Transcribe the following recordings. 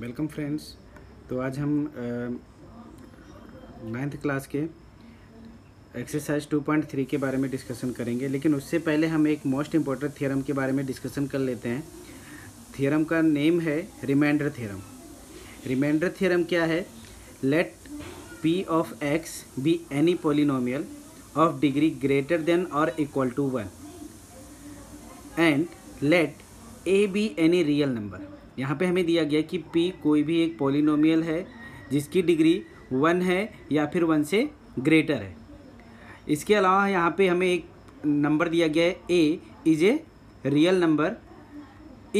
Welcome friends तो आज हम नाइन्थ क्लास के एक्सरसाइज 2.3 के बारे में डिस्कशन करेंगे लेकिन उससे पहले हम एक मोस्ट इम्पॉर्टेंट थ्योरम के बारे में डिस्कशन कर लेते हैं थ्योरम का नेम है रिमाइंडर थ्योरम रिमाइंडर थ्योरम क्या है let p of x be any polynomial of degree greater than और equal to one and let a be any real number यहाँ पे हमें दिया गया कि पी कोई भी एक पोलिनोमियल है जिसकी डिग्री वन है या फिर वन से ग्रेटर है इसके अलावा यहाँ पे हमें एक नंबर दिया गया है a is a real number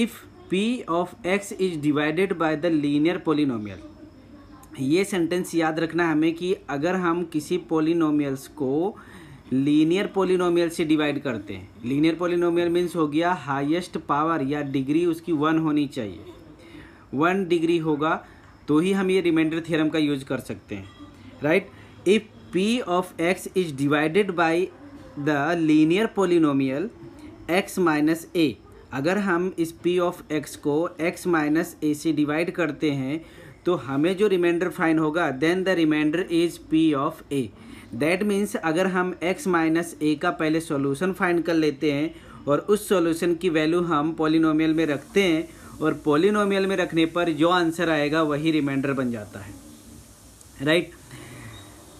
if p of x is divided by the linear polynomial ये सेंटेंस याद रखना हमें कि अगर हम किसी पोलिनोमियल्स को लीनियर पोलिनोमियल से डिवाइड करते हैं लीनियर पोलिनोमियल मीन्स हो गया हाइएस्ट पावर या डिग्री उसकी वन होनी चाहिए वन डिग्री होगा तो ही हम ये रिमाइंडर थ्योरम का यूज कर सकते हैं right if p of x is divided by the linear polynomial x minus a अगर हम इस पी ऑफ एक्स को एक्स माइनस ए से डिवाइड करते हैं तो हमें जो रिमाइंडर फाइन होगा then the remainder is p of a that means अगर हम x माइनस ए का पहले सॉल्यूशन फाइंड कर लेते हैं और उस सॉल्यूशन की वैल्यू हम पोलिनोमियल में रखते हैं और पोलिनोमियल में रखने पर जो आंसर आएगा वही रिमाइंडर बन जाता है राइट right?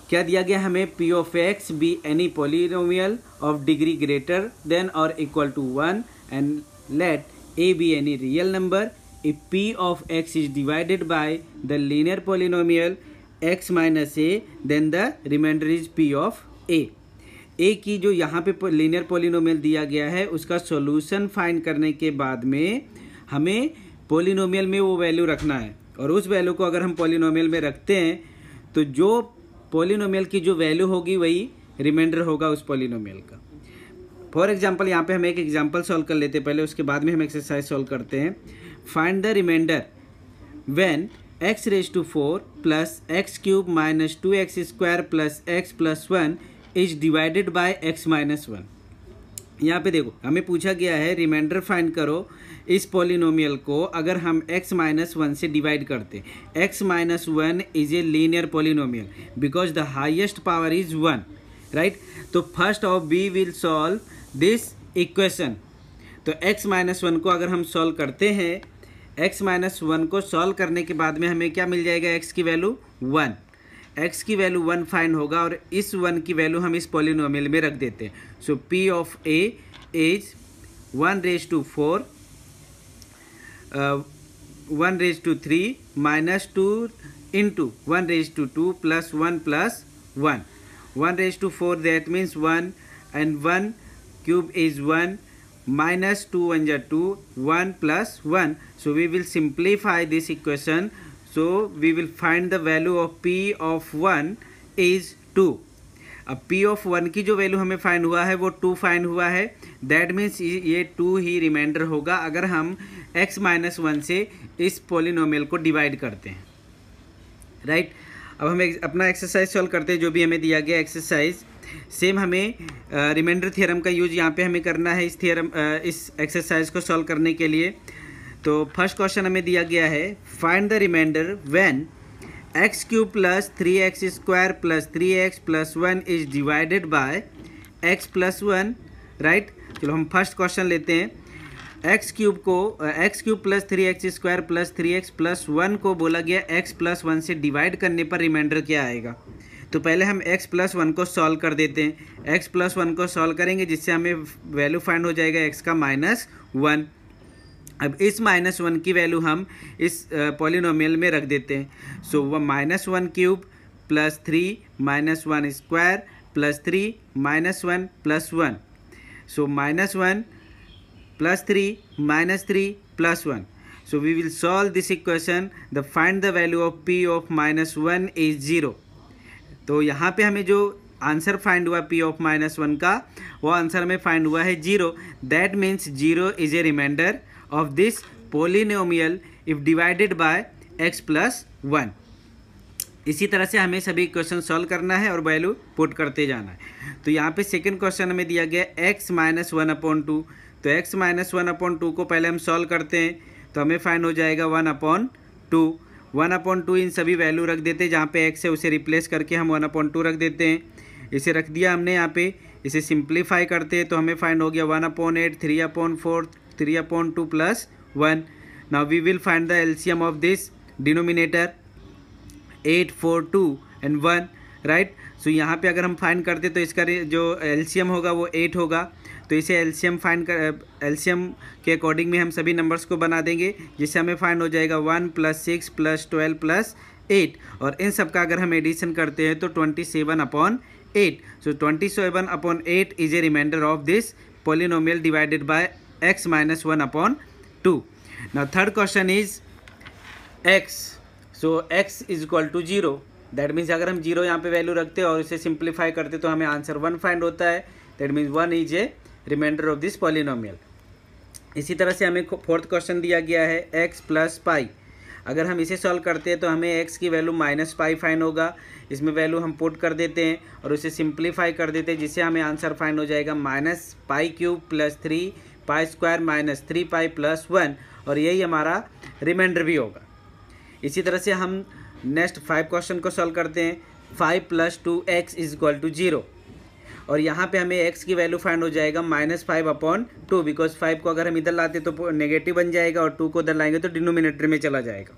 क्या दिया गया हमें p of x be any polynomial of degree greater than और equal to one and let a be any real number if p of x is divided by the linear polynomial x minus a then the remainder is p of a a की जो यहाँ पे linear polynomial दिया गया है उसका solution find करने के बाद में हमें पोलिनोमियल में वो वैल्यू रखना है और उस वैल्यू को अगर हम पोलिनोमियल में रखते हैं तो जो पोलिनोमियल की जो वैल्यू होगी वही रिमाइंडर होगा उस पोलिनोमियल का फॉर एग्जाम्पल यहाँ पे हम एक एग्जाम्पल सॉल्व कर लेते हैं पहले उसके बाद में हम एक्सरसाइज सॉल्व करते हैं find the remainder when x raise to four plus x cube minus two x square plus x plus one is divided by x minus one यहाँ पे देखो हमें पूछा गया है रिमाइंडर फाइंड करो इस पॉलिनोमियल को अगर हम x माइनस वन से डिवाइड करते x minus one is a linear polynomial because the highest power is one right तो first of we will solve this equation तो x माइनस वन को अगर हम सॉल्व करते हैं एक्स माइनस वन को सॉल्व करने के बाद में हमें क्या मिल जाएगा एक्स की वैल्यू वन एक्स की वैल्यू वन फाइन होगा और इस वन की वैल्यू हम इस पॉलिनोमियल में रख देते हैं so p of a is one raise to four one raise to three minus two into one raise to two plus one plus one one raise to four that means one and one cube is one minus 2 and 2 1 plus 1 so we will simplify this equation so we will find the value of p of 1 is 2 अब p of one की जो value हमें find हुआ है वो to find हुआ है that means ये टू ही रिमाइंडर होगा अगर हम x माइनस वन से इस पोलिनोमियल को डिवाइड करते हैं राइट right? अब हम एक, अपना एक्सरसाइज सॉल्व करते हैं जो भी हमें दिया गया एक्सरसाइज सेम हमें रिमाइंडर थ्योरम का यूज यहाँ पे हमें करना है इस थ्योरम इस एक्सरसाइज को सॉल्व करने के लिए तो फर्स्ट क्वेश्चन हमें दिया गया है find the remainder when x cube plus three x square plus three x plus one is divided by x plus one right चलो हम फर्स्ट क्वेश्चन लेते हैं एक्स क्यूब को x cube plus three x square plus three x plus one को बोला गया x plus one से divide करने पर रिमाइंडर क्या आएगा तो पहले हम x प्लस वन को सॉल्व कर देते हैं x प्लस वन को सॉल्व करेंगे जिससे हमें वैल्यू फाइंड हो जाएगा x का माइनस वन अब इस माइनस वन की वैल्यू हम इस पॉलिनोमियल में रख देते हैं सो वह minus one cube plus three minus one square plus three minus one plus one so minus one plus three minus three plus one so we will solve this equation the find the value of p of minus one is zero तो यहाँ पे हमें जो answer find हुआ p of minus one का वो answer हमें find हुआ है zero that means zero is a remainder of this polynomial if divided by x plus one इसी तरह से हमें सभी क्वेश्चन सॉल्व करना है और वैल्यू पुट करते जाना है तो यहाँ पे सेकंड क्वेश्चन हमें दिया गया x minus one upon two तो x minus one upon two को पहले हम सॉल्व करते हैं तो हमें फाइंड हो जाएगा one upon two one upon two इन सभी वैल्यू रख देते हैं जहाँ पे एक्स है उसे रिप्लेस करके हम वन अपॉन टू रख देते हैं इसे रख दिया हमने यहाँ पे इसे सिंप्लीफाई करते हैं तो हमें फाइंड हो गया one upon eight three upon four three upon two plus one now we will find the LCM of this denominator eight four two and one right so यहाँ पर अगर हम फाइंड करते तो इसका जो एल्शियम होगा वो एट होगा तो इसे एलसीएम फाइंड कर एलसीएम के अकॉर्डिंग में हम सभी नंबर्स को बना देंगे जिससे हमें फाइंड हो जाएगा one plus six plus twelve plus eight और इन सब का अगर हम एडिशन करते हैं तो twenty seven upon eight so twenty seven upon eight is a remainder of this polynomial divided by x minus one upon two and third question is x so x is equal to zero that means अगर हम zero यहाँ पे value रखते हैं और इसे simplify करते तो हमें आंसर वन फाइंड होता है that means one is a remainder of this polynomial इसी तरह से हमें फोर्थ क्वेश्चन दिया गया है एक्स प्लस पाई अगर हम इसे सॉल्व करते हैं तो हमें एक्स की वैल्यू माइनस पाई फाइन होगा इसमें वैल्यू हम पुट कर देते हैं और उसे सिंप्लीफाई कर देते हैं जिससे हमें आंसर फाइन हो जाएगा minus pi cube plus three pi square minus three pi plus one और यही हमारा रिमाइंडर भी होगा इसी तरह से हम नेक्स्ट फाइव क्वेश्चन को सॉल्व करते हैं five plus two x is equal to zero और यहाँ पे हमें एक्स की वैल्यू फाइंड हो जाएगा minus five upon two because five को अगर हम इधर लाते तो नेगेटिव बन जाएगा और टू को इधर लाएंगे तो डिनोमिनेटर में चला जाएगा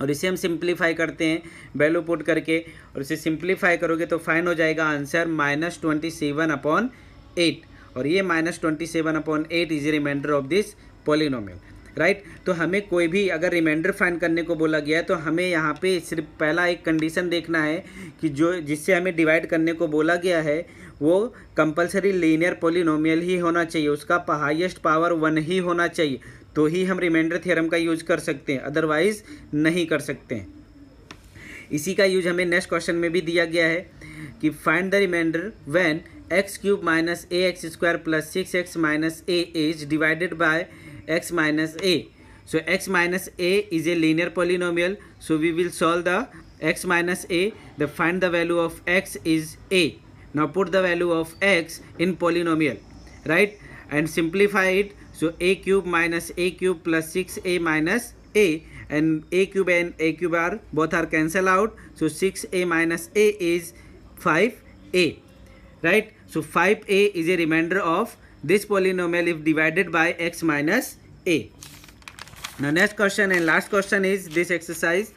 और इसे हम सिंप्लीफाई करते हैं वैल्यू पुट करके और इसे सिंप्लीफाई करोगे तो फाइन हो जाएगा answer minus twenty seven upon eight और ये minus twenty seven upon eight is remainder of this polynomial right तो हमें कोई भी अगर रिमाइंडर फाइन करने को बोला गया है तो हमें यहाँ पे सिर्फ पहला एक कंडीशन देखना है कि जो जिससे हमें डिवाइड करने को बोला गया है वो कंपलसरी लीनियर पोलिनोमियल ही होना चाहिए उसका हाइएस्ट पावर वन ही होना चाहिए तो ही हम रिमाइंडर थ्योरम का यूज कर सकते हैं अदरवाइज नहीं कर सकते हैं इसी का यूज हमें नेक्स्ट क्वेश्चन में भी दिया गया है कि find the remainder when x cube minus a x square plus six x minus a is divided by x minus a. So x minus a is a linear polynomial. So we will solve the x minus a. The find the value of x is a. Now put the value of x in polynomial, right? And simplify it. So a cube minus a cube plus 6a minus a and a cube and a cube are both are cancel out. So 6a minus a is 5a, right? So 5a is a remainder of this polynomial if divided by x minus a Now next question and last question is this exercise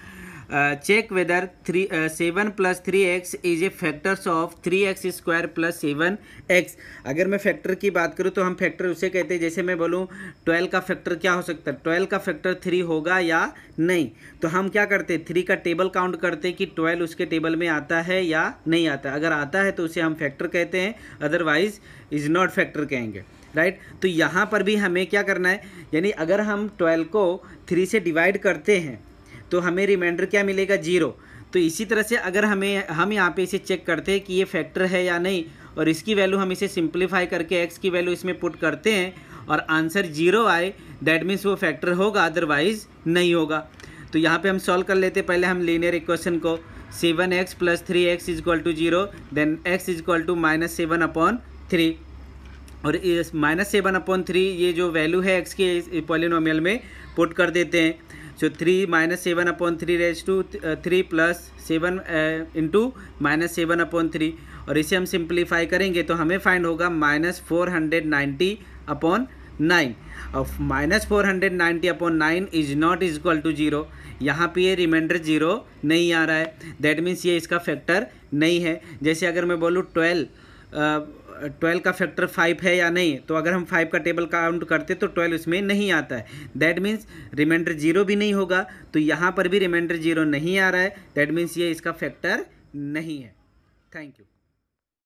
check whether three seven plus three x is a factors of three x square plus seven x अगर मैं factor की बात करूँ तो हम factor उसे कहते हैं जैसे मैं बोलूँ ट्वेल्व का फैक्टर क्या हो सकता है ट्वेल्व का फैक्टर थ्री होगा या नहीं तो हम क्या करते हैं थ्री का टेबल काउंट करते हैं कि ट्वेल्व उसके टेबल में आता है या नहीं आता अगर आता है तो उसे हम फैक्टर कहते हैं अदरवाइज इज नॉट फैक्टर कहेंगे राइट तो यहाँ पर भी हमें क्या करना है यानी अगर हम ट्वेल्व को थ्री से डिवाइड करते हैं तो हमें रिमाइंडर क्या मिलेगा जीरो तो इसी तरह से अगर हमें हम यहाँ पे इसे चेक करते हैं कि ये फैक्टर है या नहीं और इसकी वैल्यू हम इसे सिंप्लीफाई करके एक्स की वैल्यू इसमें पुट करते हैं और आंसर जीरो आए दैट मीन्स वो फैक्टर होगा अदरवाइज़ नहीं होगा तो यहाँ पर हम सॉल्व कर लेते पहले हम लीनियर इक्वेशन को seven x plus three x is equal to zero then x is equal to minus seven upon three और माइनस सेवन अपॉन थ्री ये जो वैल्यू है एक्स के पॉलिनोमियल में पुट कर देते हैं so three minus seven upon three raise to three plus seven into minus seven upon three और इसे हम सिंप्लीफाई करेंगे तो हमें फाइंड होगा minus four hundred ninety upon nine और minus four hundred ninety upon nine is not is equal to zero यहाँ पे ये रिमाइंडर जीरो नहीं आ रहा है दैट मीन्स ये इसका फैक्टर नहीं है जैसे अगर मैं बोलूँ ट्वेल्व ट्वेल्व का फैक्टर फाइव है या नहीं तो अगर हम फाइव का टेबल काउंट करते तो ट्वेल्व इसमें नहीं आता है दैट मीन्स रिमाइंडर जीरो भी नहीं होगा तो यहाँ पर भी रिमाइंडर जीरो नहीं आ रहा है दैट मीन्स ये इसका फैक्टर नहीं है थैंक यू